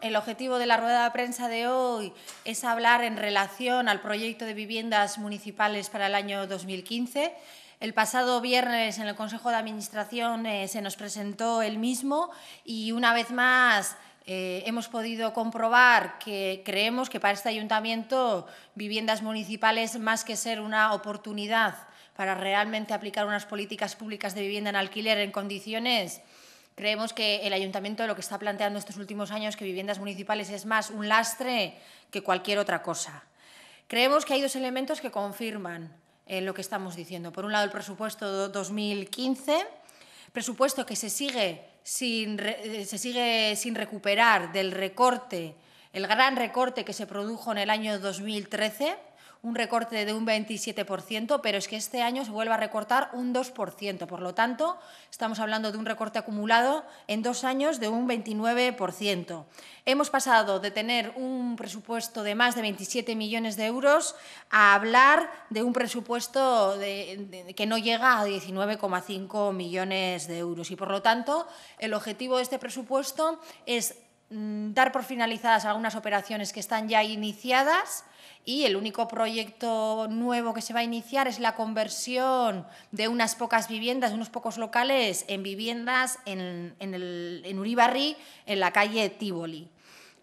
El objetivo de la rueda de prensa de hoy es hablar en relación al proyecto de viviendas municipales para el año 2015. El pasado viernes en el Consejo de Administración eh, se nos presentó el mismo y una vez más eh, hemos podido comprobar que creemos que para este ayuntamiento viviendas municipales, más que ser una oportunidad para realmente aplicar unas políticas públicas de vivienda en alquiler en condiciones Creemos que el ayuntamiento lo que está planteando estos últimos años, que viviendas municipales es más un lastre que cualquier otra cosa. Creemos que hay dos elementos que confirman eh, lo que estamos diciendo. Por un lado, el presupuesto 2015, presupuesto que se sigue sin, eh, se sigue sin recuperar del recorte, el gran recorte que se produjo en el año 2013 un recorte de un 27%, pero es que este año se vuelve a recortar un 2%. Por lo tanto, estamos hablando de un recorte acumulado en dos años de un 29%. Hemos pasado de tener un presupuesto de más de 27 millones de euros a hablar de un presupuesto que no llega a 19,5 millones de euros. Y, por lo tanto, el objetivo de este presupuesto es Mm, dar por finalizadas algunas operaciones que están ya iniciadas y el único proyecto nuevo que se va a iniciar es la conversión de unas pocas viviendas, de unos pocos locales en viviendas en, en, en Uribarri, en la calle Tívoli.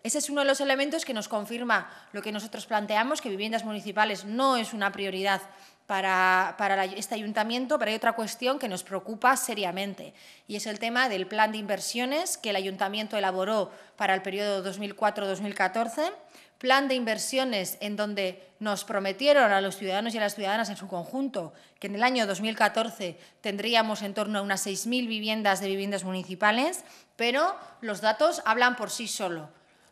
Ese es uno de los elementos que nos confirma lo que nosotros planteamos, que viviendas municipales no es una prioridad para, este ayuntamiento, pero hay otra cuestión que nos preocupa seriamente y es el tema del plan de inversiones que el ayuntamiento elaboró para el periodo 2004-2014, plan de inversiones en donde nos prometieron a los ciudadanos y a las ciudadanas en su conjunto que en el año 2014 tendríamos en torno a unas 6.000 viviendas de viviendas municipales, pero los datos hablan por sí solos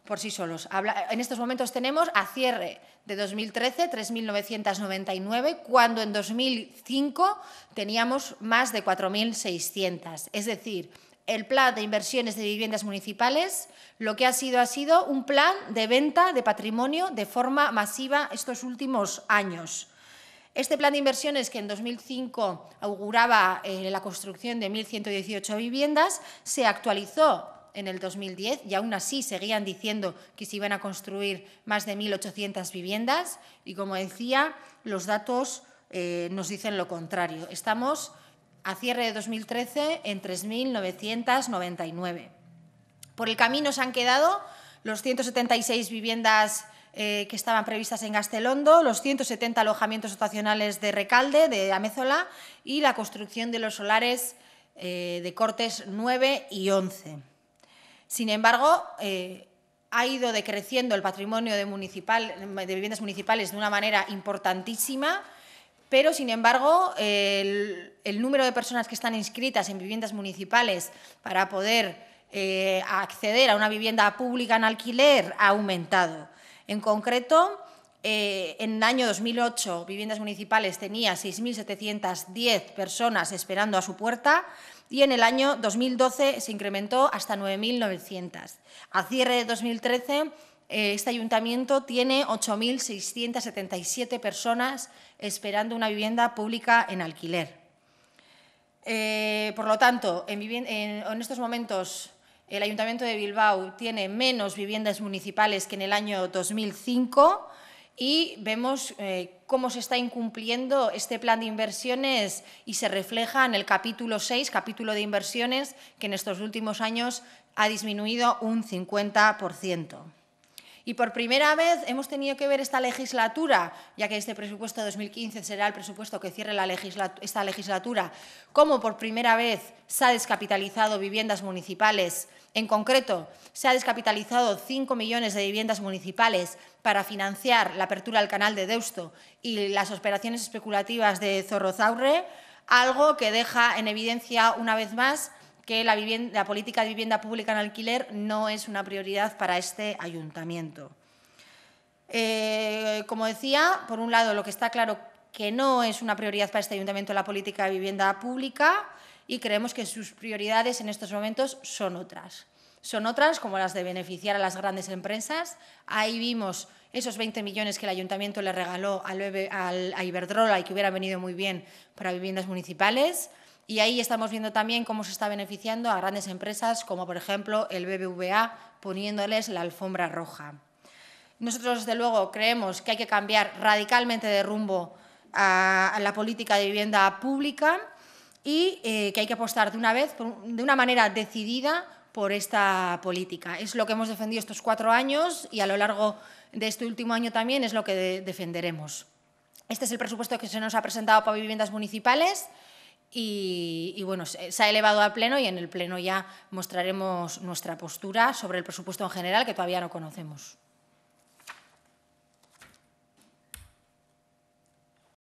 por sí solos. en estos momentos tenemos a cierre de 2013 3.999, cuando en 2005 teníamos más de 4.600. Es decir, el plan de inversiones de viviendas municipales lo que ha sido ha sido un plan de venta de patrimonio de forma masiva estos últimos años. Este plan de inversiones, que en 2005 auguraba eh, la construcción de 1.118 viviendas, se actualizó en el 2010 y aún así seguían diciendo que se iban a construir más de 1.800 viviendas y, como decía, los datos eh, nos dicen lo contrario. Estamos a cierre de 2013 en 3.999. Por el camino se han quedado los 176 viviendas eh, que estaban previstas en Gastelondo, los 170 alojamientos estacionales de Recalde, de Amézola, y la construcción de los solares eh, de cortes 9 y 11. Sin embargo, eh, ha ido decreciendo el patrimonio de, viviendas municipales de una manera importantísima, pero, sin embargo, el, número de personas que están inscritas en viviendas municipales para poder eh, acceder a una vivienda pública en alquiler ha aumentado. En concreto, eh, en el año 2008, viviendas municipales tenía 6.710 personas esperando a su puerta y en el año 2012 se incrementó hasta 9.900. A cierre de 2013, eh, este ayuntamiento tiene 8.677 personas esperando una vivienda pública en alquiler. Eh, por lo tanto, en estos momentos el Ayuntamiento de Bilbao tiene menos viviendas municipales que en el año 2005 y vemos eh, cómo se está incumpliendo este plan de inversiones y se refleja en el capítulo 6, capítulo de inversiones, que en estos últimos años ha disminuido un 50%. Y por primera vez hemos tenido que ver esta legislatura, ya que este presupuesto 2015 será el presupuesto que cierre la esta legislatura, cómo por primera vez se ha descapitalizado viviendas municipales. En concreto, se ha descapitalizado 5 millones de viviendas municipales para financiar la apertura del canal de Deusto y las operaciones especulativas de Zorrozaurre, algo que deja en evidencia una vez más que la, política de vivienda pública en alquiler no es una prioridad para este ayuntamiento. Eh, como decía, por un lado, lo que está claro que no es una prioridad para este ayuntamiento la política de vivienda pública y creemos que sus prioridades en estos momentos son otras. Son otras como las de beneficiar a las grandes empresas. Ahí vimos esos 20 millones que el ayuntamiento le regaló a Iberdrola y que hubiera venido muy bien para viviendas municipales. Y ahí estamos viendo también cómo se está beneficiando a grandes empresas como por ejemplo el BBVA poniéndoles la alfombra roja. Nosotros desde luego creemos que hay que cambiar radicalmente de rumbo a, la política de vivienda pública y eh, que hay que apostar de una vez, de una manera decidida, por esta política. Es lo que hemos defendido estos cuatro años y a lo largo de este último año también es lo que defenderemos. Este es el presupuesto que se nos ha presentado para viviendas municipales. Y, bueno, se, se, ha elevado a pleno y en el pleno ya mostraremos nuestra postura sobre el presupuesto en general que todavía no conocemos.